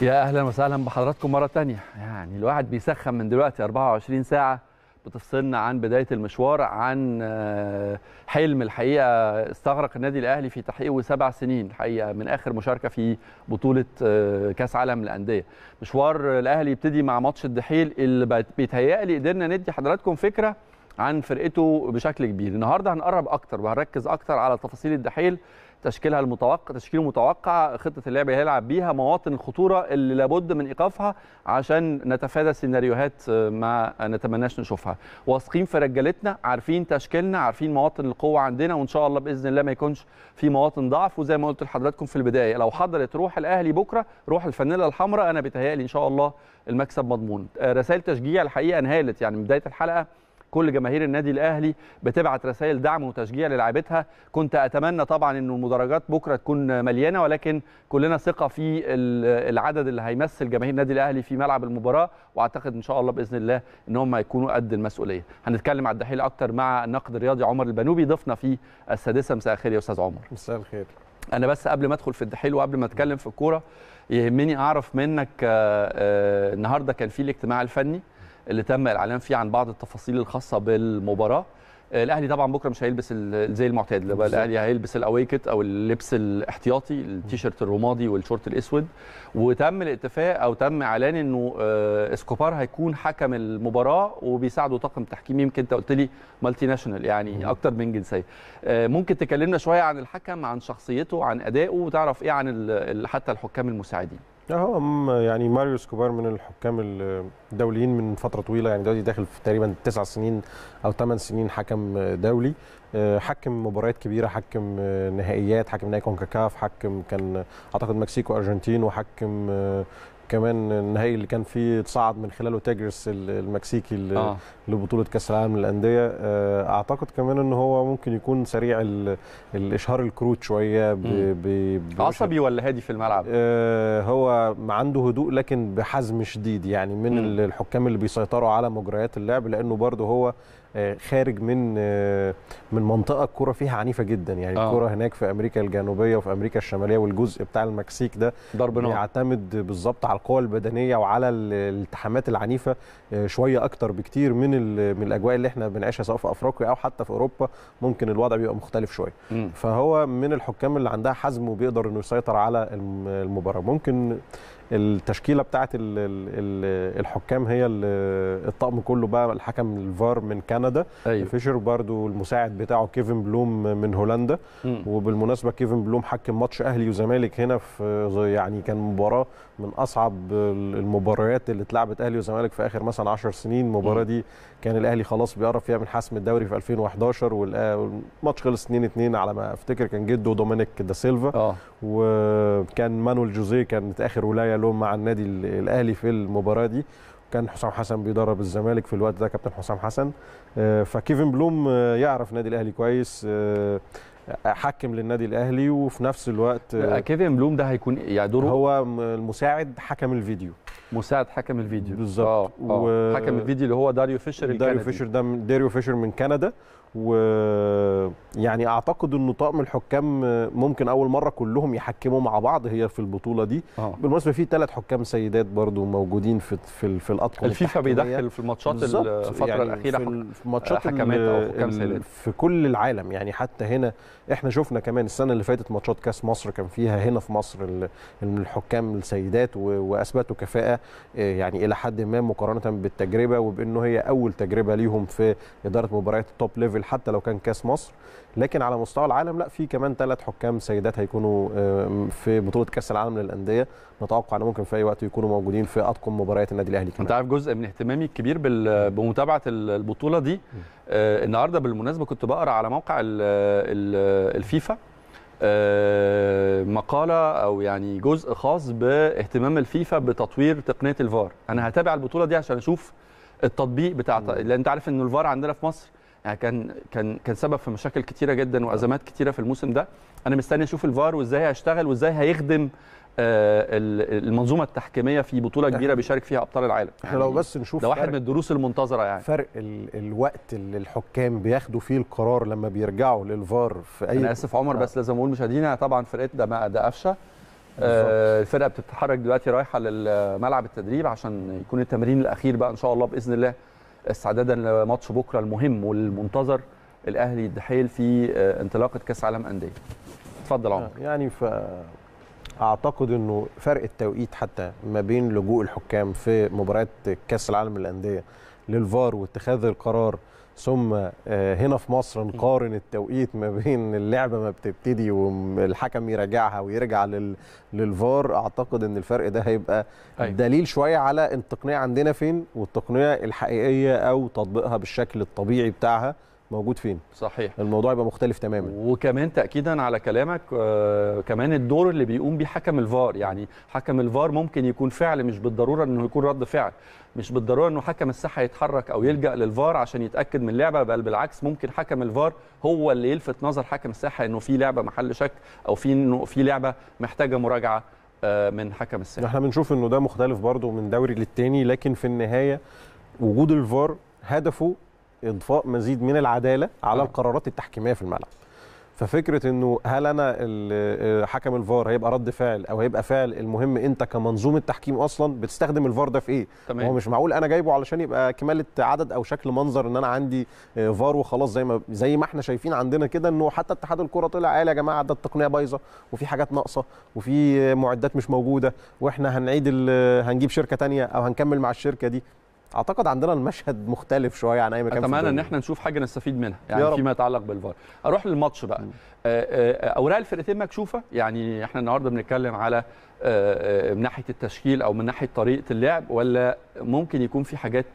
يا اهلا وسهلا بحضراتكم مره تانية يعني الواحد بيسخن من دلوقتي 24 ساعه بتفصلنا عن بدايه المشوار عن آه، حلم الحقيقه استغرق النادي الاهلي في تحقيقه سبع سنين الحقيقه من اخر مشاركه في بطوله آه، كاس عالم للانديه مشوار الاهلي يبتدي مع ماتش الدحيل اللي بيتهيألي قدرنا ندي حضراتكم فكره عن فرقته بشكل كبير النهارده هنقرب اكتر وهنركز اكتر على تفاصيل الدحيل تشكيلها المتوقع تشكيل متوقع خطه اللعب اللي هيلعب بيها مواطن الخطوره اللي لابد من ايقافها عشان نتفادى سيناريوهات آه، ما نتمناش نشوفها واثقين في رجالتنا عارفين تشكيلنا عارفين مواطن القوه عندنا وان شاء الله باذن الله ما يكونش في مواطن ضعف وزي ما قلت لحضراتكم في البدايه لو حضرت روح الاهلي بكره روح الفانيلا الحمراء انا بتهيالي ان شاء الله المكسب مضمون آه، رسائل تشجيع الحقيقه انهالت يعني من بدايه الحلقه كل جماهير النادي الاهلي بتبعت رسائل دعم وتشجيع للاعيبتها كنت اتمنى طبعا انه المدرجات بكره تكون مليانه ولكن كلنا ثقه في العدد اللي هيمثل جماهير النادي الاهلي في ملعب المباراه واعتقد ان شاء الله باذن الله ان هم هيكونوا قد المسؤوليه هنتكلم على الدحيل اكتر مع النقد الرياضي عمر البنوبي ضفنا في السادسه مساء الخير يا استاذ عمر مساء الخير انا بس قبل ما ادخل في الدحيل وقبل ما اتكلم في الكوره يهمني اعرف منك آه، آه، النهارده كان في الاجتماع الفني اللي تم الاعلان فيه عن بعض التفاصيل الخاصه بالمباراه آه، الاهلي طبعا بكره مش هيلبس زي المعتاد الاهلي هيلبس الاويكت او اللبس الاحتياطي التيشيرت الرمادي والشورت الاسود وتم الاتفاق او تم اعلان انه آه، اسكوبار هيكون حكم المباراه وبيساعده طاقم تحكيم يمكن انت قلت لي مالتي ناشونال يعني اكتر من جنسيه آه، ممكن تكلمنا شويه عن الحكم عن شخصيته عن ادائه وتعرف ايه عن حتى الحكام المساعدين هو يعني ماريو كوبار من الحكام الدوليين من فتره طويله يعني دلوقتي داخل في تقريبا تسع سنين او ثمان سنين حكم دولي آه، حكم مباريات كبيره حكم آه، نهائيات حكم نهائي كونكاكاف حكم كان اعتقد مكسيكو ارجنتين وحكم آه، كمان النهائي اللي كان فيه تصعد من خلاله تاجرس المكسيكي آه. لبطوله كاس العالم للانديه آه، اعتقد كمان ان هو ممكن يكون سريع الاشهار الكروت شويه عصبي ولا هادي في الملعب آه هو عنده هدوء لكن بحزم شديد يعني من م. الحكام اللي بيسيطروا على مجريات اللعب لانه برضه هو آه، خارج من آه، من منطقه الكوره فيها عنيفه جدا يعني آه. الكوره هناك في امريكا الجنوبيه وفي امريكا الشماليه والجزء بتاع المكسيك ده ضرب نار بيعتمد بالظبط على القوه البدنيه وعلى الالتحامات العنيفه آه، شويه اكتر بكتير من من الاجواء اللي احنا بنعيشها سواء في افريقيا او حتى في اوروبا ممكن الوضع بيبقى مختلف شويه فهو من الحكام اللي عندها حزم وبيقدر انه يسيطر على المباراه ممكن التشكيله بتاعه الحكام هي الطقم كله بقى الحكم الفار من كندا أيوة. فيشر برضو المساعد بتاعه كيفن بلوم من هولندا م. وبالمناسبه كيفن بلوم حكم ماتش اهلي وزمالك هنا في يعني كان مباراه من اصعب المباريات اللي اتلعبت اهلي وزمالك في اخر مثلا 10 سنين المباراه دي كان الاهلي خلاص بيقرب فيها من حسم الدوري في 2011 والماتش خلص 2 2 على ما افتكر كان جده دومينيك دا سيلفا أوه. وكان مانويل جوزيه كانت اخر ولايه لهم مع النادي الاهلي في المباراه دي كان حسام حسن بيدرب الزمالك في الوقت ده كابتن حسام حسن آه، فكيفن بلوم آه، يعرف نادي الاهلي كويس آه، حكم للنادي الاهلي وفي نفس الوقت كيفن بلوم ده هيكون يعني دوره هو المساعد حكم الفيديو مساعد حكم الفيديو بالظبط آه، آه. و... حكم الفيديو اللي هو داريو فيشر داريو الكندي. فيشر ده داريو فيشر من كندا ويعني اعتقد انه طاقم الحكام ممكن اول مره كلهم يحكموا مع بعض هي في البطوله دي آه. بالمناسبه في ثلاث حكام سيدات برضو موجودين في في, في الاطقم الفيفا بيدخل في الماتشات الفتره يعني الاخيره في ماتشات حكامات او حكام سيدات في كل العالم يعني حتى هنا احنا شفنا كمان السنه اللي فاتت ماتشات كاس مصر كان فيها هنا في مصر الحكام السيدات واثبتوا كفاءه آه، يعني الى حد ما مقارنه بالتجربه وبانه هي اول تجربه ليهم في اداره مباريات التوب ليفل حتى لو كان كاس مصر لكن على مستوى العالم لا في كمان ثلاث حكام سيدات هيكونوا في بطوله كاس العالم للانديه نتوقع ان ممكن في اي وقت يكونوا موجودين في اطقم مباريات النادي الاهلي كمان انت عارف جزء من اهتمامي الكبير بمتابعه البطوله دي آه، النهارده بالمناسبه كنت بقرا على موقع الفيفا آه، مقاله او يعني جزء خاص باهتمام الفيفا بتطوير تقنيه الفار انا هتابع البطوله دي عشان اشوف التطبيق بتاع لان انت عارف ان الفار عندنا في مصر يعني كان كان كان سبب في مشاكل كتيره جدا وازمات كتيره في الموسم ده انا مستني اشوف الفار وازاي هيشتغل وازاي هيخدم آه، المنظومه التحكيميه في بطوله كبيره بيشارك فيها ابطال العالم يعني لو بس نشوف ده واحد من الدروس المنتظره يعني فرق الوقت اللي الحكام بياخدوا فيه القرار لما بيرجعوا للفار في اي انا اسف عمر بس لازم اقول مشاهدينا طبعا فرقه ده ده قفشه آه الفرقه بتتحرك دلوقتي رايحه للملعب التدريب عشان يكون التمرين الاخير بقى ان شاء الله باذن الله استعدادا لماتش بكره المهم والمنتظر الاهلي الدحيل في آه، انطلاقه كاس عالم انديه اتفضل عمر آه، يعني ف اعتقد انه فرق التوقيت حتى ما بين لجوء الحكام في مباريات كاس العالم للانديه للفار واتخاذ القرار ثم آه، هنا في مصر نقارن التوقيت ما بين اللعبه ما بتبتدي والحكم يراجعها ويرجع للفار اعتقد ان الفرق ده هيبقى أيوة. دليل شويه على التقنيه عندنا فين والتقنيه الحقيقيه او تطبيقها بالشكل الطبيعي بتاعها موجود فين صحيح الموضوع يبقى مختلف تماما وكمان تاكيدا على كلامك آه، كمان الدور اللي بيقوم بيه حكم الفار يعني حكم الفار ممكن يكون فعل مش بالضروره انه يكون رد فعل مش بالضروره انه حكم الساحه يتحرك او يلجا للفار عشان يتاكد من اللعبه بل بالعكس ممكن حكم الفار هو اللي يلفت نظر حكم الساحه انه في لعبه محل شك او في انه في لعبه محتاجه مراجعه آه، من حكم الساحه احنا بنشوف انه ده مختلف برضه من دوري للتاني لكن في النهايه وجود الفار هدفه اضفاء مزيد من العداله على نعم. القرارات التحكيميه في الملعب ففكره انه هل انا آه، حكم الفار هيبقى رد فعل او هيبقى فعل المهم انت كمنظومه تحكيم اصلا بتستخدم الفار ده في ايه تمام. هو مش معقول انا جايبه علشان يبقى كماله عدد او شكل منظر ان انا عندي آه، فار وخلاص زي ما زي ما احنا شايفين عندنا كده انه حتى اتحاد الكره طلع قال يا جماعه ده التقنيه بايظه وفي حاجات ناقصه وفي معدات مش موجوده واحنا هنعيد هنجيب شركه ثانيه او هنكمل مع الشركه دي اعتقد عندنا المشهد مختلف شويه عن اي مكان اتمنى ان احنا نشوف حاجه نستفيد منها يعني فيما يتعلق بالفار اروح للماتش بقى آه، آه، آه، اوراق الفرقتين مكشوفه يعني احنا النهارده بنتكلم على من ناحيه التشكيل او من ناحيه طريقه اللعب ولا ممكن يكون في حاجات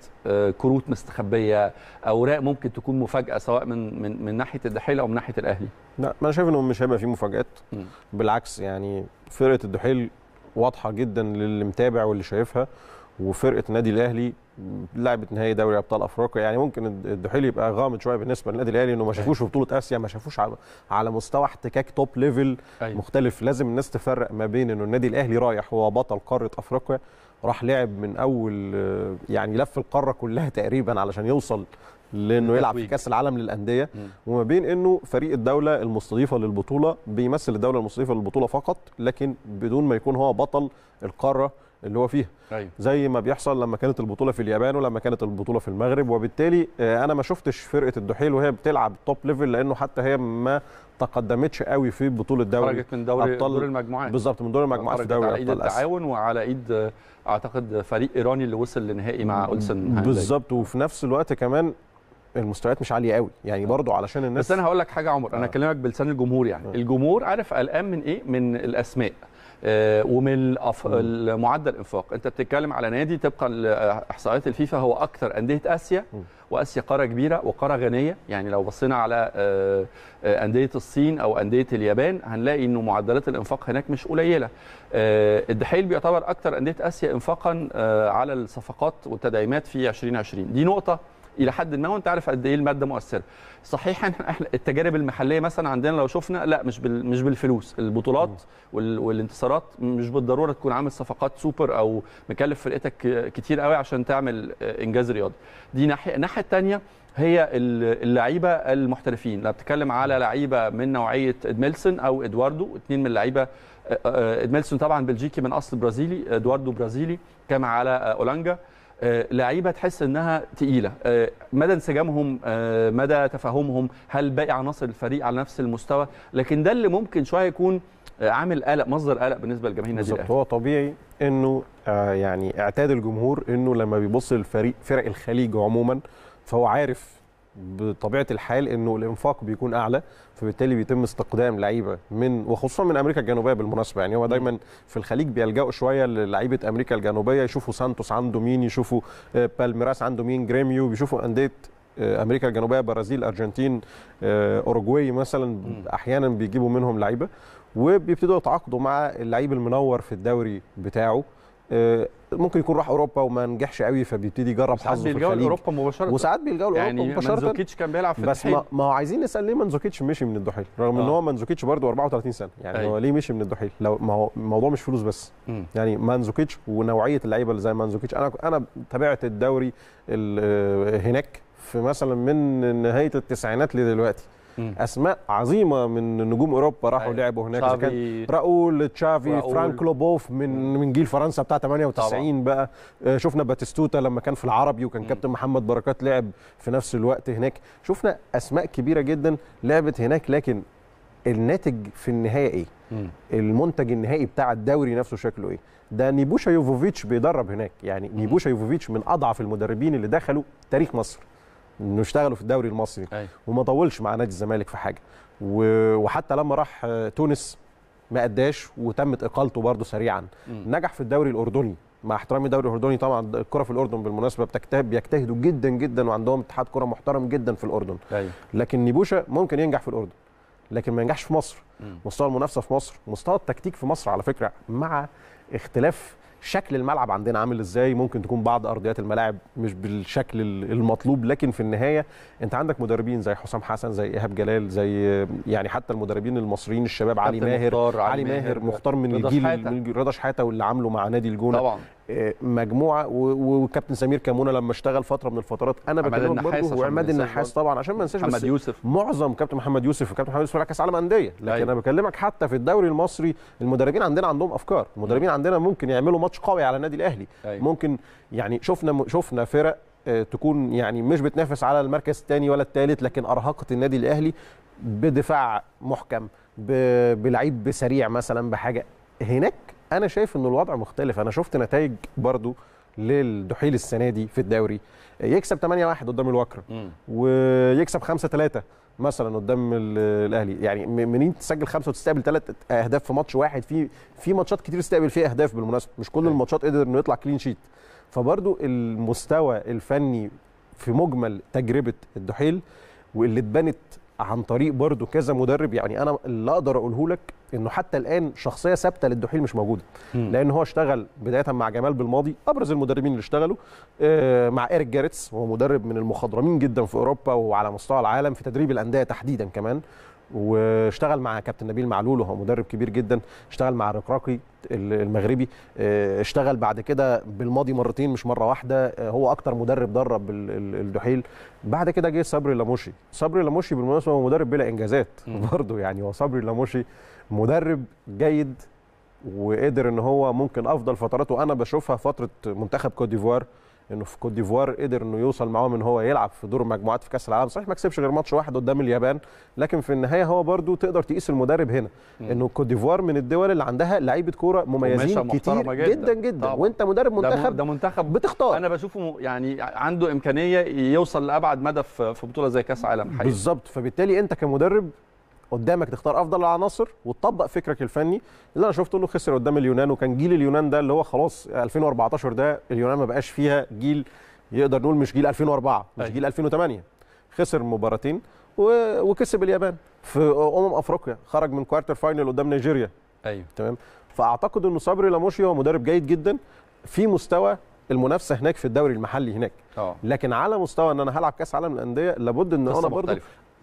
كروت مستخبيه اوراق ممكن تكون مفاجاه سواء من من من ناحيه الدحيل او من ناحيه الاهلي لا انا شايف انه مش هيبقى في مفاجات بالعكس يعني فرقه الدحيل واضحه جدا للي متابع واللي شايفها وفرقه النادي الاهلي لعبت نهائي دوري ابطال افريقيا يعني ممكن الدحيل يبقى غامض شويه بالنسبه للنادي الاهلي انه ما شافوش في بطوله اسيا ما شافوش على على مستوى احتكاك توب ليفل أيوة. مختلف لازم الناس تفرق ما بين انه النادي الاهلي رايح هو بطل قاره افريقيا راح لعب من اول يعني لف القاره كلها تقريبا علشان يوصل لانه يلعب في كاس العالم للانديه وما بين انه فريق الدوله المستضيفه للبطوله بيمثل الدوله المستضيفه للبطوله فقط لكن بدون ما يكون هو بطل القاره اللي هو فيها أيوة. زي ما بيحصل لما كانت البطوله في اليابان ولما كانت البطوله في المغرب وبالتالي آه، انا ما شفتش فرقه الدحيل وهي بتلعب توب ليفل لانه حتى هي ما تقدمتش قوي في بطوله دوري خرجت من دوري أبطال دور المجموعات بالظبط من دور المجموعات في دوري على ايد التعاون وعلى ايد آه، اعتقد فريق ايراني اللي وصل لنهائي مع اولسن بالظبط وفي نفس الوقت كمان المستويات مش عاليه قوي يعني آه. برضو علشان الناس بس انا هقول لك حاجه عمر انا اكلمك بلسان الجمهور يعني الجمهور عارف قلقان من ايه من الاسماء آه، ومن معدل الانفاق انت بتتكلم على نادي طبقا لاحصائيات الفيفا هو اكثر انديه اسيا واسيا قاره كبيره وقاره غنيه يعني لو بصينا على آه، آه، انديه الصين او انديه اليابان هنلاقي انه معدلات الانفاق هناك مش قليله الدحيل بيعتبر اكثر انديه اسيا انفاقا على الصفقات والتدعيمات في 2020 دي نقطه الى حد ما وانت عارف قد ايه الماده مؤثره صحيح احنا التجارب المحليه مثلا عندنا لو شفنا لا مش بال مش بالفلوس البطولات وال والانتصارات مش بالضروره تكون عامل صفقات سوبر او مكلف فرقتك كتير قوي عشان تعمل آه، انجاز رياضي دي ناحيه الناحيه الثانيه هي اللعيبه المحترفين لا بتكلم على لعيبه من نوعيه ادميلسون او ادواردو اثنين من اللعيبه آه، آه، ادميلسون طبعا بلجيكي من اصل برازيلي ادواردو برازيلي كما على اولانجا آه، لعيبه تحس انها تقيله آه، مدى انسجامهم آه، مدى تفاهمهم هل باقي عناصر الفريق على نفس المستوى لكن ده اللي ممكن شويه يكون عامل قلق مصدر قلق بالنسبه لجماهير النادي الاهلي هو طبيعي انه يعني اعتاد الجمهور انه لما بيبص للفريق فرق الخليج عموما فهو عارف بطبيعه الحال انه الانفاق بيكون اعلى فبالتالي بيتم استقدام لعيبه من وخصوصا من امريكا الجنوبيه بالمناسبه يعني هو دايما في الخليج بيلجأوا شويه للعيبه امريكا الجنوبيه يشوفوا سانتوس عنده مين يشوفوا آه، بالميراس عنده مين جريميو بيشوفوا انديه آه، امريكا الجنوبيه برازيل ارجنتين آه، اوروجواي مثلا احيانا بيجيبوا منهم لعيبه وبيبتدوا يتعاقدوا مع اللعيب المنور في الدوري بتاعه ممكن يكون راح اوروبا وما نجحش قوي فبيبتدي يجرب حظه في الخليج اوروبا مباشره وساعات بيلجأ لاوروبا يعني مباشره مانزوكيتش كان بيلعب في بس الدحيل. ما هو عايزين نسال ليه مانزوكيتش مشي من الدحيل رغم آه. ان هو مانزوكيتش برده 34 سنه يعني أي. أيوه. هو ليه مشي من الدحيل لو ما هو الموضوع مش فلوس بس م. يعني مانزوكيتش ونوعيه اللعيبه اللي زي مانزوكيتش انا انا تابعت الدوري هناك في مثلا من نهايه التسعينات لدلوقتي اسماء عظيمه من نجوم اوروبا راحوا أيوة. لعبوا هناك شافي. كان راؤول تشافي فرانك لوبوف من من جيل فرنسا بتاع 98 طبعا. بقى آه، شفنا باتيستوتا لما كان في العربي وكان كابتن محمد بركات لعب في نفس الوقت هناك شفنا اسماء كبيره جدا لعبت هناك لكن الناتج في النهايه ايه؟ مم. المنتج النهائي بتاع الدوري نفسه شكله ايه؟ ده نيبوشا يوفوفيتش بيدرب هناك يعني نيبوشا يوفوفيتش من اضعف المدربين اللي دخلوا تاريخ مصر انه يشتغلوا في الدوري المصري أي. وما طولش مع نادي الزمالك في حاجه وحتى لما راح آه، تونس ما اداش وتمت اقالته برضه سريعا م. نجح في الدوري الاردني مع احترامي الدوري الاردني طبعا الكره في الاردن بالمناسبه بتجتهد بيجتهدوا جدا جدا وعندهم اتحاد كره محترم جدا في الاردن أي. لكن نيبوشا ممكن ينجح في الاردن لكن ما ينجحش في مصر مستوى المنافسه في مصر مستوى التكتيك في مصر على فكره مع اختلاف شكل الملعب عندنا عامل ازاي ممكن تكون بعض ارضيات الملاعب مش بالشكل المطلوب لكن في النهايه انت عندك مدربين زي حسام حسن زي ايهاب جلال زي يعني حتى المدربين المصريين الشباب علي ماهر علي ماهر مختار من الجيل رضا شحاته واللي عامله مع نادي الجونه طبعا مجموعه وكابتن سمير كمونه لما اشتغل فتره من الفترات انا بكلمك برضه وعماد النحاس طبعا عشان ما انساش محمد يوسف معظم كابتن محمد يوسف وكابتن محمد يوسف راح كاس عالم انديه لكن أيوه. انا بكلمك حتى في الدوري المصري المدربين عندنا عندهم افكار المدربين نعم. عندنا ممكن يعملوا ماتش قوي على النادي الاهلي أيوه. ممكن يعني شفنا شفنا فرق آه، تكون يعني مش بتنافس على المركز الثاني ولا الثالث لكن ارهقت النادي الاهلي بدفاع محكم بلعيب سريع مثلا بحاجه هناك انا شايف ان الوضع مختلف انا شفت نتائج برضو للدحيل السنه دي في الدوري يكسب 8-1 قدام الوكره ويكسب 5-3 مثلا قدام الاهلي يعني منين تسجل خمسه وتستقبل ثلاث اهداف في ماتش واحد في في ماتشات كتير استقبل فيها اهداف بالمناسبه مش كل أيوة. الماتشات قدر انه يطلع كلين شيت فبرضو المستوى الفني في مجمل تجربه الدحيل واللي اتبنت عن طريق برضو كذا مدرب يعني انا اللي اقدر اقوله لك انه حتى الان شخصيه ثابته للدحيل مش موجوده لان هو اشتغل بدايه مع جمال بالماضي ابرز المدربين اللي اشتغلوا آه، مع ايريك جاريتس هو مدرب من المخضرمين جدا في اوروبا وعلى مستوى العالم في تدريب الانديه تحديدا كمان واشتغل مع كابتن نبيل معلول وهو مدرب كبير جدا اشتغل مع الرقراقي المغربي آه، اشتغل بعد كده بالماضي مرتين مش مره واحده آه، هو اكتر مدرب درب الدحيل بعد كده جه صبري لاموشي صبري لاموشي بالمناسبه هو مدرب بلا انجازات برضه يعني هو صبري لاموشي مدرب جيد وقدر ان هو ممكن افضل فتراته انا بشوفها فتره منتخب كوت ديفوار انه في كوت ديفوار قدر انه يوصل معاهم ان هو يلعب في دور مجموعات في كاس العالم صحيح ما كسبش غير ماتش واحد قدام اليابان لكن في النهايه هو برده تقدر تقيس المدرب هنا انه كوت ديفوار من الدول اللي عندها لعيبه كوره مميزين كتير جدا جدا, جدا. وانت مدرب منتخب ده منتخب بتختار انا بشوفه يعني عنده امكانيه يوصل لابعد مدى في بطوله زي كاس عالم حقيقي بالظبط فبالتالي انت كمدرب قدامك تختار افضل العناصر وتطبق فكرك الفني اللي انا شفته انه خسر قدام اليونان وكان جيل اليونان ده اللي هو خلاص 2014 ده اليونان ما بقاش فيها جيل يقدر نقول مش جيل 2004 مش أي. أيوة. جيل 2008 خسر مباراتين وكسب اليابان في امم افريقيا خرج من كوارتر فاينل قدام نيجيريا ايوه تمام فاعتقد انه صبري لاموشي هو مدرب جيد جدا في مستوى المنافسه هناك في الدوري المحلي هناك أوه. لكن على مستوى ان انا هلعب كاس عالم للانديه لابد ان انا برضه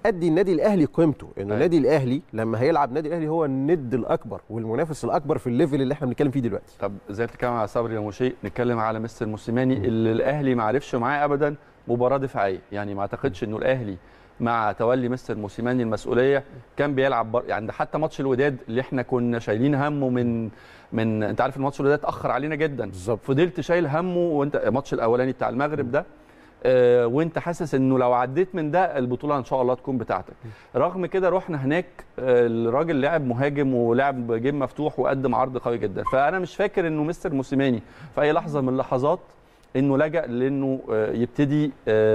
ادي النادي الاهلي قيمته انه أيوة. النادي الاهلي لما هيلعب النادي الاهلي هو الند الاكبر والمنافس الاكبر في الليفل اللي احنا بنتكلم فيه دلوقتي طب زي ما بتتكلم على صبري يا مشي نتكلم على مستر موسيماني اللي الاهلي ما عرفش معاه ابدا مباراه دفاعيه يعني ما اعتقدش انه الاهلي مع تولي مستر موسيماني المسؤوليه كان بيلعب بر... يعني حتى ماتش الوداد اللي احنا كنا شايلين همه من من انت عارف الماتش الوداد اتاخر علينا جدا بالظبط فضلت شايل همه وانت الماتش الاولاني بتاع المغرب ده آه، وانت حاسس انه لو عديت من ده البطوله ان شاء الله تكون بتاعتك رغم كده رحنا هناك آه، الراجل لعب مهاجم ولعب جيم مفتوح وقدم عرض قوي جدا فانا مش فاكر انه مستر موسيماني في اي لحظه من اللحظات انه لجا لانه آه، يبتدي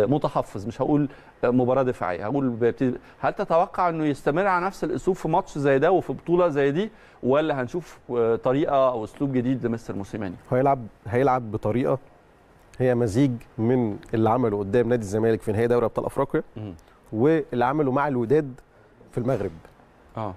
متحفظ مش هقول مباراه دفاعيه هقول بيبتدي هل تتوقع انه يستمر على نفس الاسلوب في ماتش زي ده وفي بطوله زي دي ولا هنشوف طريقه او اسلوب جديد لمستر موسيماني هيلعب هيلعب بطريقه هي مزيج من اللي عمله قدام نادي الزمالك في نهائي دوري ابطال افريقيا واللي عمله مع الوداد في المغرب اه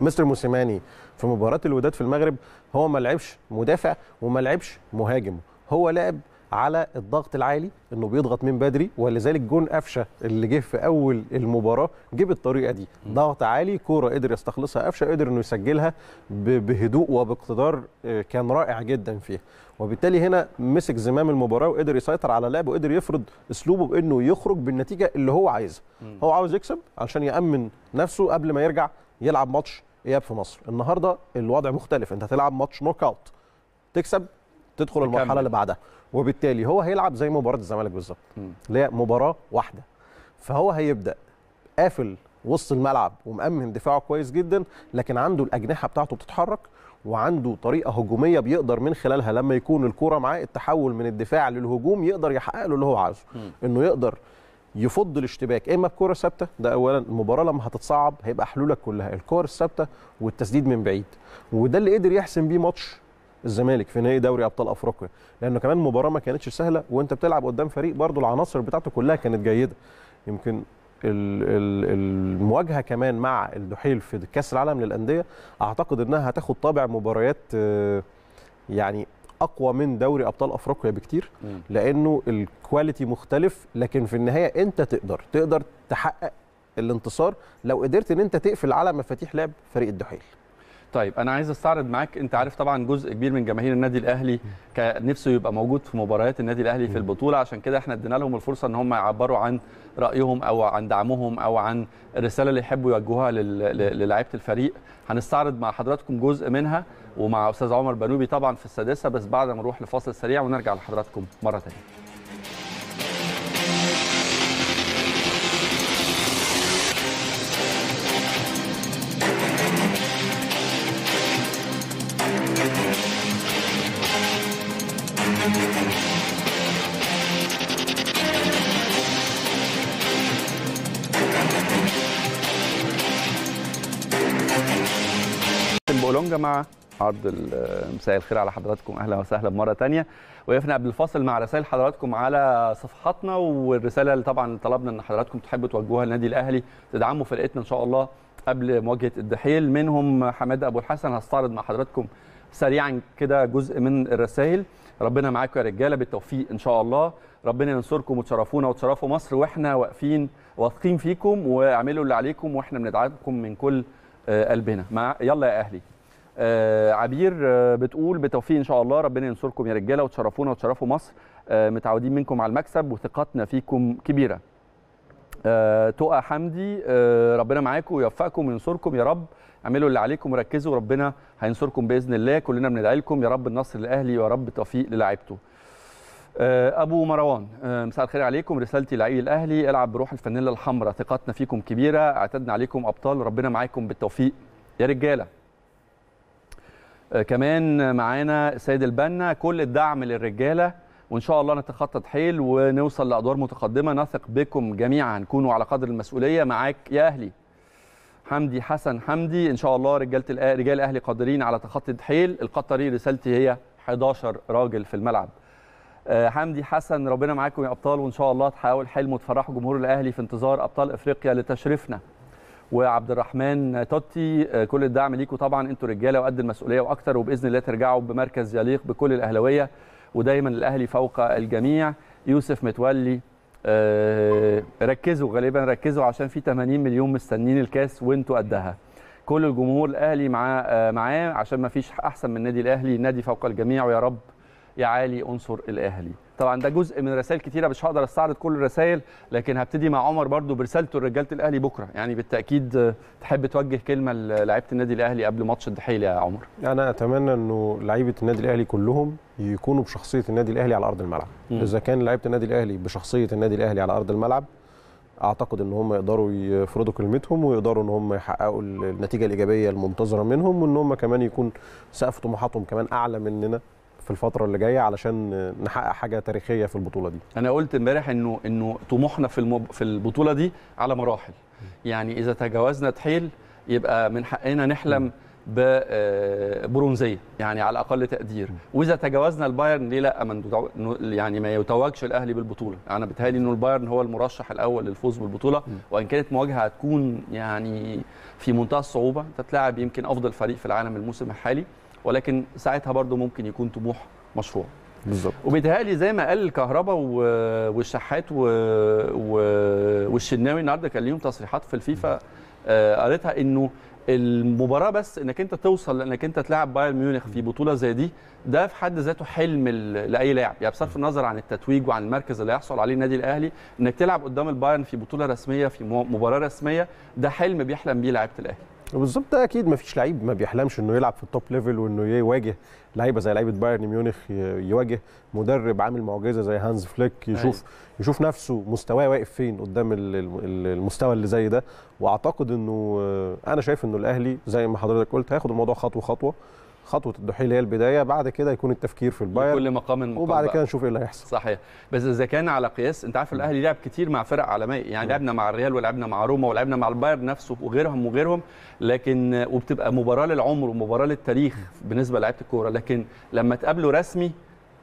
مستر موسيماني في مباراه الوداد في المغرب هو ما لعبش مدافع وما لعبش مهاجم هو لعب على الضغط العالي انه بيضغط من بدري ولذلك جون قفشه اللي جه في اول المباراه جه بالطريقه دي ضغط عالي كوره قدر يستخلصها قفشه قدر انه يسجلها بهدوء وباقتدار آه، كان رائع جدا فيها وبالتالي هنا مسك زمام المباراه وقدر يسيطر على لعبه وقدر يفرض اسلوبه بانه يخرج بالنتيجه اللي هو عايزها هو عاوز يكسب علشان يامن نفسه قبل ما يرجع يلعب ماتش اياب في مصر النهارده الوضع مختلف انت هتلعب ماتش نوك اوت تكسب تدخل مكمل. المرحله اللي بعدها وبالتالي هو هيلعب زي مباراه الزمالك بالظبط اللي هي مباراه واحده فهو هيبدا قافل وسط الملعب ومأمن دفاعه كويس جدا لكن عنده الاجنحه بتاعته بتتحرك وعنده طريقه هجوميه بيقدر من خلالها لما يكون الكوره معاه التحول من الدفاع للهجوم يقدر يحقق له اللي هو عايزه انه يقدر يفض الاشتباك اما إيه بكره ثابته ده اولا المباراه لما هتتصعب هيبقى حلولك كلها الكور الثابته والتسديد من بعيد وده اللي قدر يحسم بيه ماتش الزمالك في نهائي دوري ابطال افريقيا لانه كمان المباراه ما كانتش سهله وانت بتلعب قدام فريق برضو العناصر بتاعته كلها كانت جيده يمكن المواجهه كمان مع الدحيل في كاس العالم للانديه اعتقد انها هتاخد طابع مباريات آه، يعني اقوى من دوري ابطال افريقيا بكتير لانه الكواليتي مختلف لكن في النهايه انت تقدر تقدر تحقق الانتصار لو قدرت ان انت تقفل على مفاتيح لعب فريق الدحيل طيب انا عايز استعرض معاك انت عارف طبعا جزء كبير من جماهير النادي الاهلي كان نفسه يبقى موجود في مباريات النادي الاهلي في البطوله عشان كده احنا ادينا لهم الفرصه ان هم يعبروا عن رايهم او عن دعمهم او عن الرساله اللي يحبوا يوجهوها للاعيبه الفريق هنستعرض مع حضراتكم جزء منها ومع استاذ عمر بنوبي طبعا في السادسه بس بعد ما نروح لفاصل سريع ونرجع لحضراتكم مره ثانيه جماعه عرض مساء الخير على حضراتكم اهلا وسهلا مره ثانيه وقفنا قبل الفاصل مع رسائل حضراتكم على صفحاتنا والرساله اللي طبعا طلبنا ان حضراتكم تحبوا توجهوها للنادي الاهلي تدعموا فرقتنا ان شاء الله قبل مواجهه الدحيل منهم حماده ابو الحسن هستعرض مع حضراتكم سريعا كده جزء من الرسائل ربنا معاكم يا رجاله بالتوفيق ان شاء الله ربنا ينصركم وتشرفونا وتشرفوا مصر واحنا واقفين واثقين فيكم واعملوا اللي عليكم واحنا بندعمكم من كل قلبنا مع يلا يا اهلي آه، عبير آه، بتقول بتوفيق ان شاء الله ربنا ينصركم يا رجاله وتشرفونا وتشرفوا مصر آه، متعودين منكم على المكسب وثقتنا فيكم كبيره تقى حمدي ربنا معاكم ويوفقكم وينصركم يا رب اعملوا اللي عليكم وركزوا ربنا هينصركم باذن الله كلنا بندعي لكم يا رب النصر للاهلي ويا رب التوفيق للاعيبته ابو مروان مساء الخير عليكم رسالتي لعيب الاهلي العب بروح الفانيلا الحمراء ثقتنا فيكم كبيره اعتدنا عليكم ابطال ربنا معاكم بالتوفيق يا رجاله آه، كمان معانا سيد البنا كل الدعم للرجاله وان شاء الله نتخطى حيل ونوصل لادوار متقدمه نثق بكم جميعا كونوا على قدر المسؤوليه معاك يا اهلي حمدي حسن حمدي ان شاء الله رجاله رجال اهلي قادرين على تخطي حيل القطري رسالتي هي 11 راجل في الملعب آه، حمدي حسن ربنا معاكم يا ابطال وان شاء الله تحاول حلم وتفرحوا جمهور الاهلي في انتظار ابطال افريقيا لتشرفنا وعبد الرحمن توتي آه، كل الدعم ليكوا طبعا انتوا رجاله وقد المسؤوليه واكثر وباذن الله ترجعوا بمركز يليق بكل الاهلاويه ودايما الاهلي فوق الجميع يوسف متولي آه، ركزوا غالبا ركزوا عشان في 80 مليون مستنين الكاس وانتوا قدها كل الجمهور الاهلي معاه معاه عشان ما فيش احسن من النادي الاهلي النادي فوق الجميع ويا رب يا عالي انصر الاهلي طبعا ده جزء من رسائل كتيره مش هقدر استعرض كل الرسائل لكن هبتدي مع عمر برده برسالته لرجاله الاهلي بكره يعني بالتاكيد تحب توجه كلمه للاعيبه النادي الاهلي قبل ماتش الدحيل يا عمر انا اتمنى انه لعيبه النادي الاهلي كلهم يكونوا بشخصيه النادي الاهلي على ارض الملعب م. اذا كان لعيبه النادي الاهلي بشخصيه النادي الاهلي على ارض الملعب اعتقد ان هم يقدروا يفرضوا كلمتهم ويقدروا ان هم يحققوا النتيجه الايجابيه المنتظره منهم وان هم كمان يكون سقف طموحاتهم كمان اعلى مننا في الفتره اللي جايه علشان نحقق حاجه تاريخيه في البطوله دي انا قلت امبارح انه انه طموحنا في المب... في البطوله دي على مراحل يعني اذا تجاوزنا تحيل يبقى من حقنا نحلم م. ببرونزيه آه، يعني على اقل تقدير واذا تجاوزنا البايرن ليه لا من يعني ما يتوجش الاهلي بالبطوله انا يعني بتهيألي انه البايرن هو المرشح الاول للفوز بالبطوله وان كانت مواجهه هتكون يعني في منتهى الصعوبه انت تلاعب يمكن افضل فريق في العالم الموسم الحالي ولكن ساعتها برضو ممكن يكون طموح مشروع بالظبط وبيتهيألي زي ما قال الكهرباء والشحات والشناوي النهارده كان ليهم تصريحات في الفيفا آه، قريتها انه المباراه بس انك انت توصل لانك انت تلعب بايرن ميونخ في بطوله زي دي ده في حد ذاته حلم لاي لاعب يعني بصرف النظر عن التتويج وعن المركز اللي هيحصل عليه النادي الاهلي انك تلعب قدام البايرن في بطوله رسميه في مباراه رسميه ده حلم بيحلم بيه لعيبه الاهلي بالظبط ده اكيد ما فيش لعيب ما بيحلمش انه يلعب في التوب ليفل وانه يواجه لعيبه زي لعيبه بايرن ميونخ يواجه مدرب عامل معجزه زي هانز فليك أيوه. يشوف أيه. يشوف نفسه مستواه واقف فين قدام المستوى اللي زي ده واعتقد انه آه، انا شايف انه الاهلي زي ما حضرتك قلت هياخد الموضوع خطوه خطوه خطوه الدحيل هي البدايه بعد كده يكون التفكير في البايرن كل مقام مقام وبعد كده نشوف ايه اللي هيحصل صحيح بس اذا كان على قياس انت عارف الاهلي لعب كتير مع فرق عالميه يعني نعم. لعبنا مع الريال ولعبنا مع روما ولعبنا مع البايرن نفسه وغيرهم وغيرهم لكن وبتبقى مباراه للعمر ومباراه للتاريخ بالنسبه لعيبه الكوره لكن لما تقابله رسمي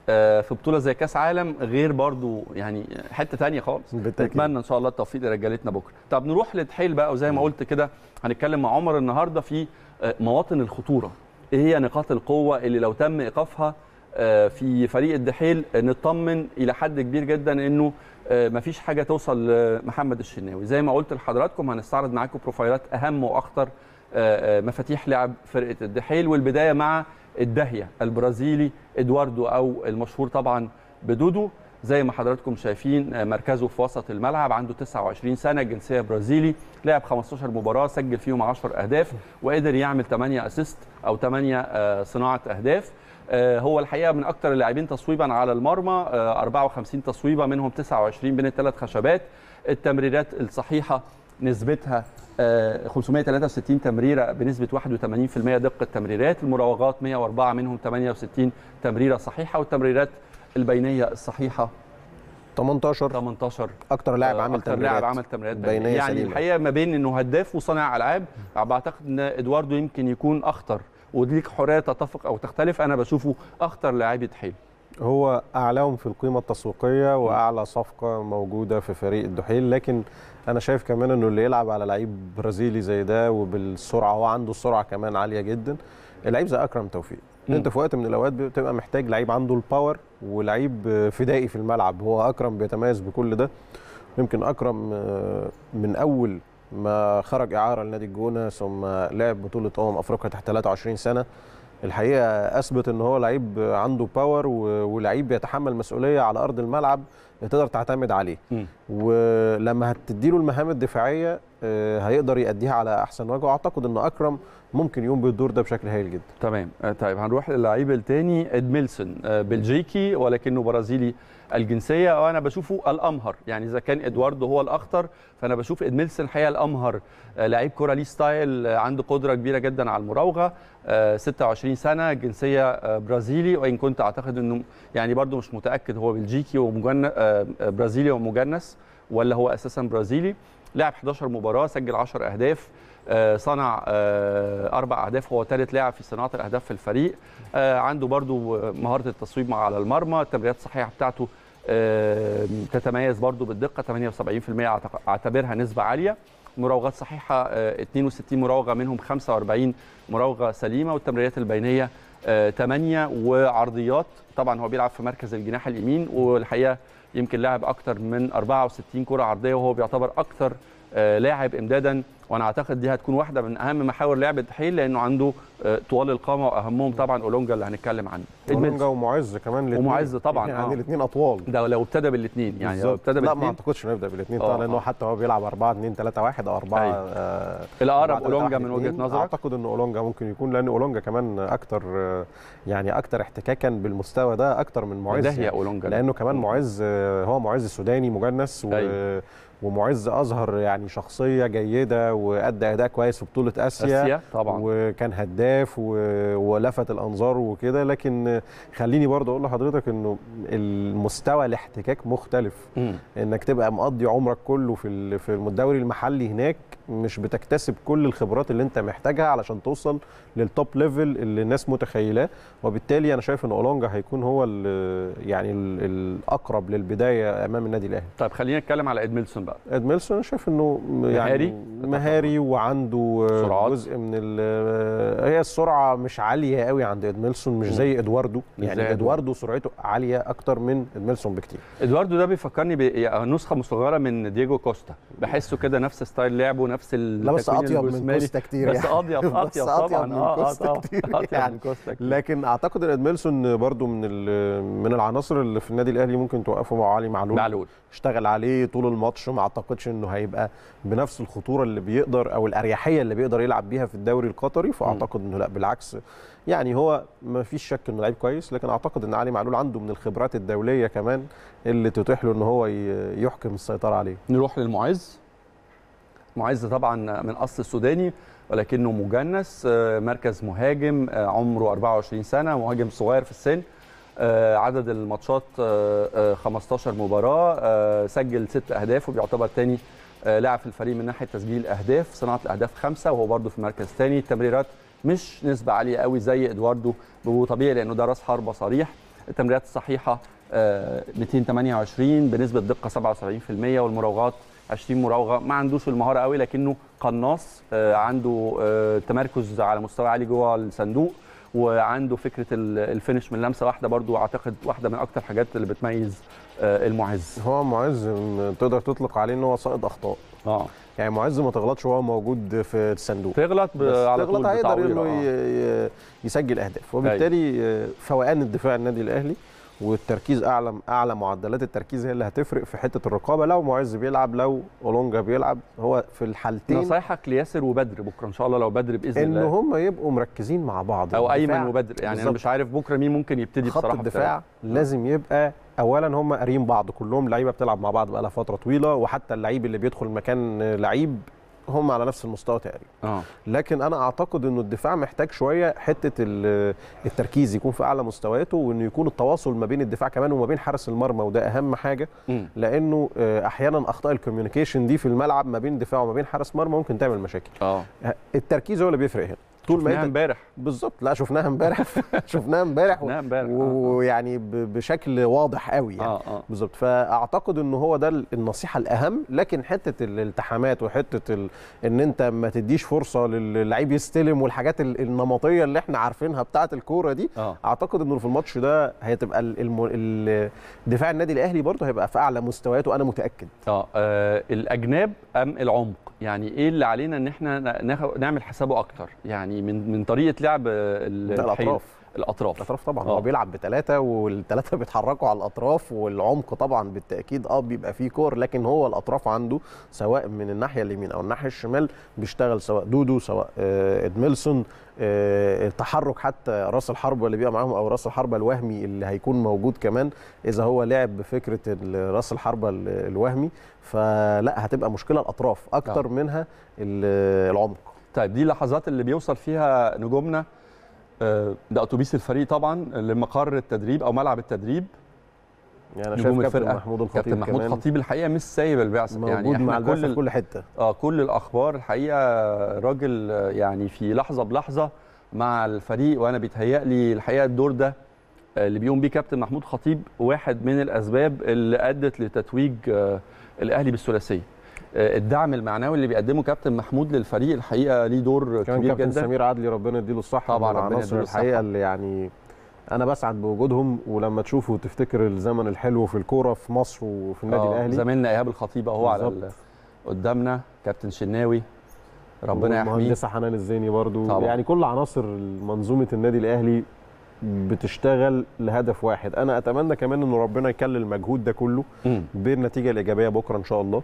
آه، في بطوله زي كاس عالم غير برضو يعني حته تانية خالص نتمنى ان شاء الله التوفيق لرجالتنا بكره طب نروح للدحيل بقى وزي ما نعم. قلت كده هنتكلم مع عمر النهارده في آه، مواطن الخطوره ايه هي نقاط القوه اللي لو تم ايقافها آه، في فريق الدحيل نطمن الى حد كبير جدا انه آه، مفيش حاجه توصل لمحمد الشناوي زي ما قلت لحضراتكم هنستعرض معاكم بروفايلات اهم واخطر آه، مفاتيح لعب فرقه الدحيل والبدايه مع الداهيه البرازيلي ادواردو او المشهور طبعا بدودو زي ما حضراتكم شايفين آه، مركزه في وسط الملعب عنده 29 سنه جنسيه برازيلي لعب 15 مباراه سجل فيهم 10 اهداف وقدر يعمل 8 اسيست او 8 آه، صناعه اهداف آه، هو الحقيقه من اكثر اللاعبين تصويبا على المرمى 54 تصويبه منهم 29 بين الثلاث خشبات التمريرات الصحيحه نسبتها 563 تمريره بنسبه 81% دقه تمريرات المراوغات 104 منهم 68 تمريره صحيحه والتمريرات البينيه الصحيحه 18 18 اكتر لاعب آه، عمل تمريرات اكتر لاعب عمل تمريرات بينيه يعني سليمة. الحقيقه ما بين انه هداف وصانع العاب بعتقد ان ادواردو يمكن يكون اخطر وديك حريه تتفق او تختلف انا بشوفه اخطر لاعب دحيل هو اعلاهم في القيمه التسويقيه واعلى صفقه موجوده في فريق الدحيل لكن انا شايف كمان انه اللي يلعب على لعيب برازيلي زي ده وبالسرعه هو عنده سرعه كمان عاليه جدا اللعيب زي اكرم توفيق ان انت في وقت من الاوقات بتبقى محتاج لعيب عنده الباور ولعيب فدائي في الملعب هو اكرم بيتميز بكل ده يمكن اكرم آه، من اول ما خرج اعاره لنادي الجونه ثم لعب بطوله امم افريقيا تحت 23 سنه الحقيقه اثبت ان هو لعيب عنده باور ولعيب بيتحمل مسؤوليه على ارض الملعب تقدر تعتمد عليه م. ولما هتديله المهام الدفاعيه آه، هيقدر يأديها على احسن وجه واعتقد ان اكرم ممكن يقوم بالدور ده بشكل هايل جدا تمام آه، طيب هنروح للعيب الثاني ادميلسون آه، بلجيكي ولكنه برازيلي الجنسيه وانا بشوفه الامهر يعني اذا كان ادواردو هو الاخطر فانا بشوف ادميلسون الحقيقه الامهر لعيب كره ليه ستايل عنده قدره كبيره جدا على المراوغه 26 سنه جنسيه برازيلي وان كنت اعتقد انه يعني برده مش متاكد هو بلجيكي ومجن برازيلي ومجنس ولا هو اساسا برازيلي لعب 11 مباراه سجل 10 اهداف آه، صنع آه، اربع اهداف هو ثالث لاعب في صناعه الاهداف في الفريق آه، عنده برده مهاره التصويب على المرمى التمريرات الصحيحه بتاعته تتميز برده بالدقه 78% اعتبرها نسبه عاليه مراوغات صحيحه 62 مراوغه منهم 45 مراوغه سليمه والتمريرات البينيه 8 وعرضيات طبعا هو بيلعب في مركز الجناح اليمين والحقيقه يمكن لعب اكثر من 64 كره عرضيه وهو بيعتبر اكثر آه، لاعب امدادا وانا اعتقد دي هتكون واحده من اهم محاور لعب التحليل لانه عنده آه، طوال القامه واهمهم طبعا اولونجا اللي هنتكلم عنه اولونجا ومعز كمان الاثنين ومعز طبعا يعني آه. الاثنين اطوال ده لو ابتدى بالاثنين يعني لو ابتدى بالاثنين لا ما اعتقدش انه يبدا بالاثنين آه، طبعا لانه آه. حتى هو بيلعب 4 2 3 1 او 4 أيوه. آه الاقرب اولونجا من وجهه نظرك اعتقد ان اولونجا ممكن يكون لان اولونجا كمان اكثر يعني اكثر احتكاكا بالمستوى ده اكثر من معز ده هي اولونجا لانه كمان معز هو معز سوداني مجنس و أيوه. ومعز ازهر يعني شخصيه جيده وادى اداء كويس في بطوله اسيا, أسيا طبعا وكان هداف و... ولفت الانظار وكده لكن خليني برضه اقول لحضرتك انه المستوى الاحتكاك مختلف م. انك تبقى مقضي عمرك كله في في الدوري المحلي هناك مش بتكتسب كل الخبرات اللي انت محتاجها علشان توصل للتوب ليفل اللي الناس متخيلاه وبالتالي انا شايف ان اولونجا هيكون هو ال يعني ال الاقرب للبدايه امام النادي الاهلي طيب خلينا نتكلم على ادميلسون بقى اد ميلسون انا شايف انه يعني مهاري مهاري وعنده آه، سرعات. جزء من آه، هي السرعه مش عاليه قوي عند اد ميلسون مش زي ادواردو يعني زي ادواردو سرعته عاليه اكتر من اد ميلسون بكتير ادواردو ده بيفكرني بنسخه مصغره من دييجو كوستا بحسه كده نفس ستايل لعبه نفس لا بس اطيب من كوستا كتير يعني. بس اطيب اطيب طبعا من آه، يعني. كوستا كتير لكن اعتقد ان اد ميلسون برده من من العناصر اللي في النادي الاهلي ممكن توقفه مع علي معلول معلول اشتغل عليه طول الماتش ما اعتقدش انه هيبقى بنفس الخطوره اللي بيقدر او الاريحيه اللي بيقدر يلعب بيها في الدوري القطري فاعتقد انه لا بالعكس يعني هو ما فيش شك انه لعيب كويس لكن اعتقد ان علي معلول عنده من الخبرات الدوليه كمان اللي تتيح له ان هو يحكم السيطره عليه نروح للمعز معز طبعا من اصل سوداني ولكنه مجنس آه، مركز مهاجم آه، عمره 24 سنه مهاجم صغير في السن آه، عدد الماتشات 15 آه، آه، مباراه سجل ست اهداف وبيعتبر ثاني لاعب في الفريق من ناحيه تسجيل اهداف صناعه الاهداف خمسه وهو برده في مركز ثاني التمريرات مش نسبه عاليه قوي زي ادواردو وطبيعي لانه ده راس حربه صريح التمريرات الصحيحه 228 بنسبه دقه 77% والمراوغات 20 مراوغه ما عندوش المهاره قوي لكنه قناص عنده تمركز على مستوى عالي جوه الصندوق وعنده فكره الفينش من لمسه واحده برضو اعتقد واحده من اكتر حاجات اللي بتميز آه، المعز هو معز تقدر تطلق عليه ان هو سائد اخطاء اه يعني معز ما تغلطش وهو موجود في الصندوق تغلط على طول تغلط هيقدر انه آه. يسجل اهداف وبالتالي أيوه. آه، فوقان الدفاع النادي الاهلي والتركيز اعلى اعلى معدلات التركيز هي اللي هتفرق في حته الرقابه لو معز بيلعب لو اولونجا بيلعب هو في الحالتين نصايحك لياسر وبدر بكره ان شاء الله لو بدر باذن الله ان هم يبقوا مركزين مع بعض او ايمن وبدر يعني بالزبط. انا مش عارف بكره مين ممكن يبتدي خط بصراحه الدفاع لازم يبقى اولا هم قاريين بعض كلهم لعيبه بتلعب مع بعض بقى لها فتره طويله وحتى اللعيب اللي بيدخل مكان لعيب هم على نفس المستوى تقريبا آه. لكن انا اعتقد انه الدفاع محتاج شويه حته التركيز يكون في اعلى مستوياته وانه يكون التواصل ما بين الدفاع كمان وما بين حارس المرمى وده اهم حاجه م. لانه آه، احيانا اخطاء الكوميونيكيشن دي في الملعب ما بين دفاع وما بين حارس مرمى ممكن تعمل مشاكل آه. التركيز هو اللي بيفرق هنا طول ما انت امبارح بالظبط لا شفناها امبارح شفناها امبارح اه، اه. ويعني بشكل واضح قوي يعني اه، بالظبط فاعتقد ان هو ده النصيحه الاهم لكن حته الالتحامات وحته ال... ان انت ما تديش فرصه للعيب يستلم والحاجات النمطيه اللي احنا عارفينها بتاعه الكوره دي آه. اعتقد انه في الماتش ده هتبقى الم... ال... دفاع النادي الاهلي برضه هيبقى في اعلى مستوياته انا متاكد اه, آه الاجناب ام العمق يعني ايه اللي علينا ان احنا نعمل حسابه اكتر يعني يعني من من طريقه لعب الاطراف الاطراف الاطراف طبعا هو آه. بيلعب بثلاثه والثلاثه بيتحركوا على الاطراف والعمق طبعا بالتاكيد اه بيبقى فيه كور لكن هو الاطراف عنده سواء من الناحيه اليمين او الناحيه الشمال بيشتغل سواء دودو سواء آه، ادميلسون آه، التحرك حتى راس الحربه اللي بيبقى معاهم او راس الحربه الوهمي اللي هيكون موجود كمان اذا هو لعب بفكره راس الحربه الوهمي فلا هتبقى مشكله الاطراف اكتر منها العمق طيب دي لحظات اللي بيوصل فيها نجومنا آه، ده اتوبيس الفريق طبعا لمقر التدريب او ملعب التدريب يعني انا شايف كابتن محمود الخطيب كابتن محمود الخطيب الحقيقه مش سايب البعثه يعني موجود يعني احنا مع كل في كل حته اه كل الاخبار الحقيقه راجل آه، يعني في لحظه بلحظه مع الفريق وانا بيتهيألي الحقيقه الدور ده آه، اللي بيقوم بيه كابتن محمود خطيب واحد من الاسباب اللي ادت لتتويج الاهلي بالثلاثيه الدعم المعنوي اللي بيقدمه كابتن محمود للفريق الحقيقه ليه دور كبير جدا كابتن سمير عدلي ربنا يديله الصحه طبعا عناصر الحقيقه اللي يعني انا بسعد بوجودهم ولما تشوفه وتفتكر الزمن الحلو في الكوره في مصر وفي النادي آه، الاهلي زميلنا ايهاب الخطيب اهو على قدامنا كابتن شناوي ربنا يحميه المهندسه حنان الزيني برضو طبعا. يعني كل عناصر منظومه النادي الاهلي بتشتغل لهدف واحد انا اتمنى كمان ان ربنا يكلل المجهود ده كله بالنتيجه الايجابيه بكره ان شاء الله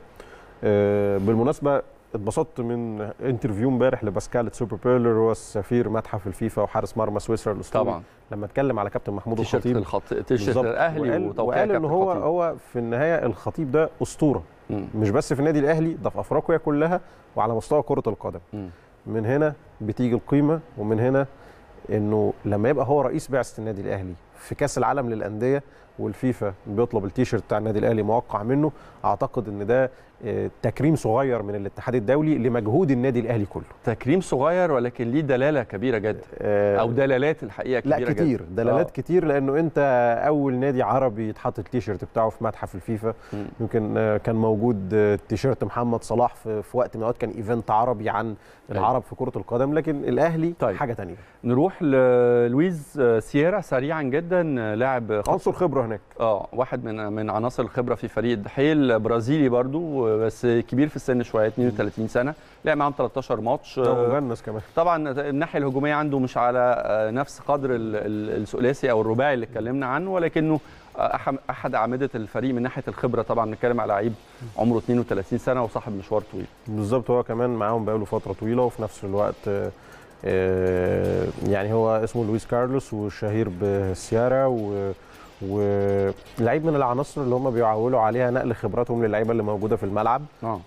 آه، بالمناسبه اتبسطت من انترفيو امبارح لباسكال سوبر بيرلر السفير متحف الفيفا وحارس مرمى سويسرا الاسطوري طبعا لما اتكلم على كابتن محمود الخطيب الخطيب تيشيرت الاهلي وقال, وقال ان هو الخطيب. هو في النهايه الخطيب ده اسطوره مم. مش بس في النادي الاهلي ده في افريقيا كلها وعلى مستوى كره القدم مم. من هنا بتيجي القيمه ومن هنا انه لما يبقى هو رئيس بعثه النادي الاهلي في كاس العالم للانديه والفيفا بيطلب التيشيرت بتاع النادي الاهلي موقع منه اعتقد ان ده آه، تكريم صغير من الاتحاد الدولي لمجهود النادي الاهلي كله تكريم صغير ولكن ليه دلاله كبيره جدا آه، او دلالات الحقيقه كبيره لا كتير جد. دلالات آه. كتير لانه انت اول نادي عربي يتحط التيشيرت بتاعه في متحف الفيفا م. يمكن آه، كان موجود تيشيرت محمد صلاح في, في وقت من الاوقات كان ايفنت عربي عن أيوه. العرب في كره القدم لكن الاهلي طيب. حاجه ثانيه نروح للويز سييرا سريعا جدا جدا لاعب عنصر خبره هناك اه واحد من من عناصر الخبره في فريق الدحيل برازيلي برضو بس كبير في السن شويه 32 سنه لعب معاهم 13 ماتش مغنس كمان طبعا الناحيه الهجوميه عنده مش على آه، نفس قدر الثلاثي او الرباعي اللي اتكلمنا عنه ولكنه آه، احد اعمده الفريق من ناحيه الخبره طبعا بنتكلم على لعيب عمره 32 سنه وصاحب مشوار طويل بالظبط هو كمان معاهم بقاله فتره طويله وفي نفس الوقت آه، يعني هو اسمه لويس كارلوس وشهير بالسياره و ولعيب من العناصر اللي هم بيعولوا عليها نقل خبراتهم للعيبه اللي موجوده في الملعب آه.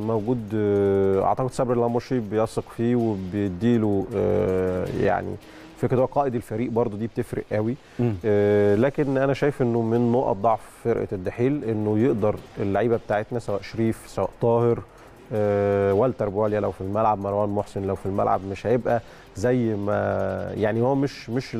موجود آه، اعتقد صبري لاموشي بيثق فيه وبيديله آه، يعني فكره هو قائد الفريق برضه دي بتفرق قوي آه لكن انا شايف انه من نقط ضعف فرقه الدحيل انه يقدر اللعيبه بتاعتنا سواء شريف سواء طاهر آه، والتر بواليا لو في الملعب مروان محسن لو في الملعب مش هيبقى زي ما يعني هو مش مش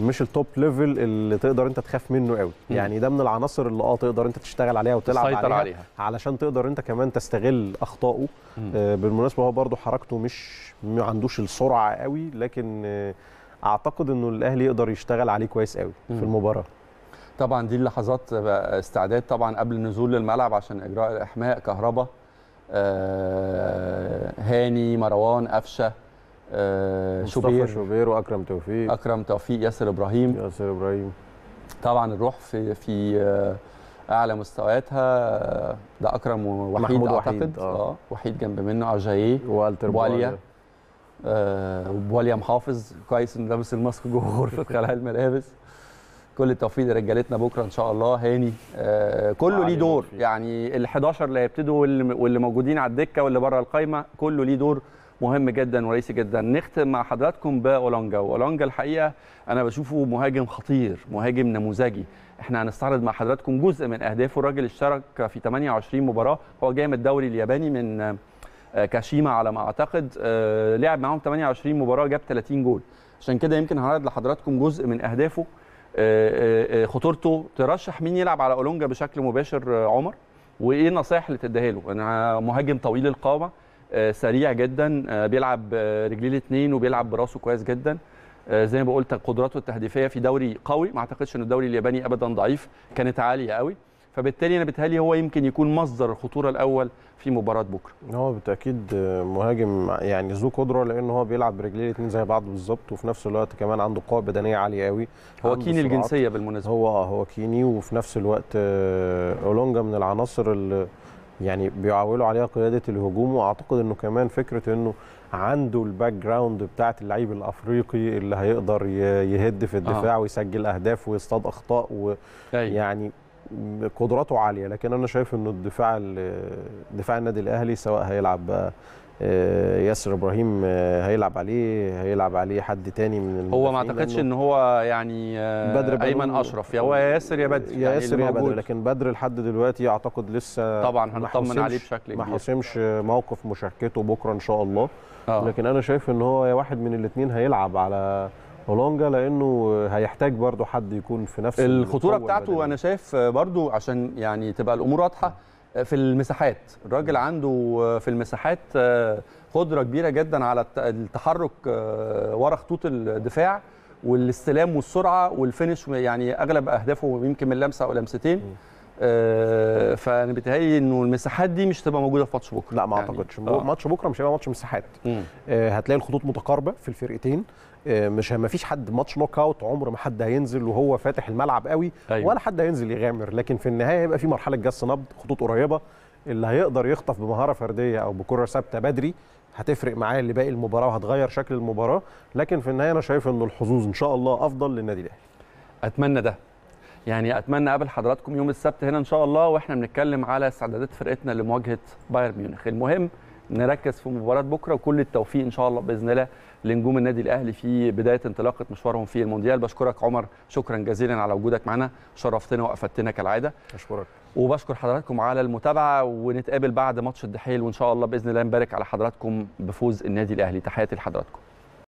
مش التوب ليفل اللي تقدر انت تخاف منه قوي مم. يعني ده من العناصر اللي اه تقدر انت تشتغل عليها وتلعب عليها, عليها علشان تقدر انت كمان تستغل اخطائه آه بالمناسبه هو برده حركته مش ما عندوش السرعه قوي لكن آه اعتقد انه الاهلي يقدر يشتغل عليه كويس قوي مم. في المباراه طبعا دي اللحظات آه، استعداد طبعا قبل النزول للملعب عشان اجراء الاحماء كهرباء آه، هاني مروان قفشه آه، شوبير شوبير واكرم توفيق اكرم توفيق ياسر ابراهيم ياسر ابراهيم طبعا الروح في في آه، اعلى مستوياتها ده اكرم ووحيد محمود اعتقد وحيد. اه وحيد جنب منه عجاييه والتر آه وبواليا محافظ كويس انه لابس الماسك جوه غرفه خلع الملابس كل التوفيق لرجالتنا بكره ان شاء الله هاني آه كله ليه دور يعني ال 11 اللي هيبتدوا واللي موجودين على الدكه واللي بره القايمه كله ليه دور مهم جدا ورئيسي جدا نختم مع حضراتكم باولانجا واولانجا الحقيقه انا بشوفه مهاجم خطير مهاجم نموذجي احنا هنستعرض مع حضراتكم جزء من اهدافه الراجل اشترك في 28 مباراه هو جاي من الدوري الياباني من آه، كاشيما على ما اعتقد آه، لعب معاهم 28 مباراه جاب 30 جول عشان كده يمكن هعرض لحضراتكم جزء من اهدافه آه، آه، آه، خطورته ترشح مين يلعب على اولونجا بشكل مباشر عمر وايه النصائح اللي تديها له انا مهاجم طويل القامه سريع جدا بيلعب رجليه الاثنين وبيلعب براسه كويس جدا زي ما قلت قدراته التهديفيه في دوري قوي ما اعتقدش ان الدوري الياباني ابدا ضعيف كانت عاليه قوي فبالتالي انا بتهيألي هو يمكن يكون مصدر الخطوره الاول في مباراه بكره هو بالتاكيد مهاجم يعني ذو قدره لان هو بيلعب برجليه الاثنين زي بعض بالظبط وفي نفس الوقت كمان عنده قوه بدنيه عاليه قوي هو كيني الجنسيه بالمناسبه هو هو كيني وفي نفس الوقت آه، اولونجا من العناصر اللي يعني بيعولوا عليها قياده الهجوم واعتقد انه كمان فكره انه عنده الباك جراوند بتاعت اللعيب الافريقي اللي هيقدر يهد في الدفاع آه. ويسجل اهداف ويصطاد اخطاء ويعني أيوه. قدراته عاليه لكن انا شايف انه الدفاع دفاع النادي الاهلي سواء هيلعب آه، ياسر ابراهيم آه، هيلعب عليه هيلعب عليه حد تاني من هو ما اعتقدش ان هو يعني آه، بدر ايمن اشرف يا هو يا ياسر يا بدر يا يعني ياسر يعني يا بدر لكن بدر لحد دلوقتي اعتقد لسه طبعا هنطمن عليه بشكل كبير ما حسمش موقف مشاركته بكره ان شاء الله أوه. لكن انا شايف ان هو واحد من الاثنين هيلعب على اولونجا لانه هيحتاج برضه حد يكون في نفس الخطوره بتاعته بدنية. انا شايف برضه عشان يعني تبقى الامور واضحه في المساحات الراجل عنده في المساحات قدره كبيره جدا على التحرك ورا خطوط الدفاع والاستلام والسرعه والفينش يعني اغلب اهدافه يمكن من لمسه او لمستين آه، فانا بيتهيألي انه المساحات دي مش هتبقى موجوده في ماتش بكره لا ما يعني. اعتقدش يعني ماتش بكره مش هيبقى ماتش مساحات آه، هتلاقي الخطوط متقاربه في الفرقتين آه، مش ما فيش حد ماتش نوك اوت عمر ما حد هينزل وهو فاتح الملعب قوي أيوة. ولا حد هينزل يغامر لكن في النهايه هيبقى في مرحله جس نبض خطوط قريبه اللي هيقدر يخطف بمهاره فرديه او بكره ثابته بدري هتفرق معاه لباقي المباراه وهتغير شكل المباراه لكن في النهايه انا شايف ان الحظوظ ان شاء الله افضل للنادي الاهلي اتمنى ده يعني اتمنى اقابل حضراتكم يوم السبت هنا ان شاء الله واحنا بنتكلم على استعدادات فرقتنا لمواجهه بايرن ميونخ المهم نركز في مباراه بكره وكل التوفيق ان شاء الله باذن الله لنجوم النادي الاهلي في بدايه انطلاقه مشوارهم في المونديال بشكرك عمر شكرا جزيلا على وجودك معنا شرفتنا وافدتنا كالعاده اشكرك وبشكر حضراتكم على المتابعه ونتقابل بعد ماتش الدحيل وان شاء الله باذن الله نبارك على حضراتكم بفوز النادي الاهلي تحياتي لحضراتكم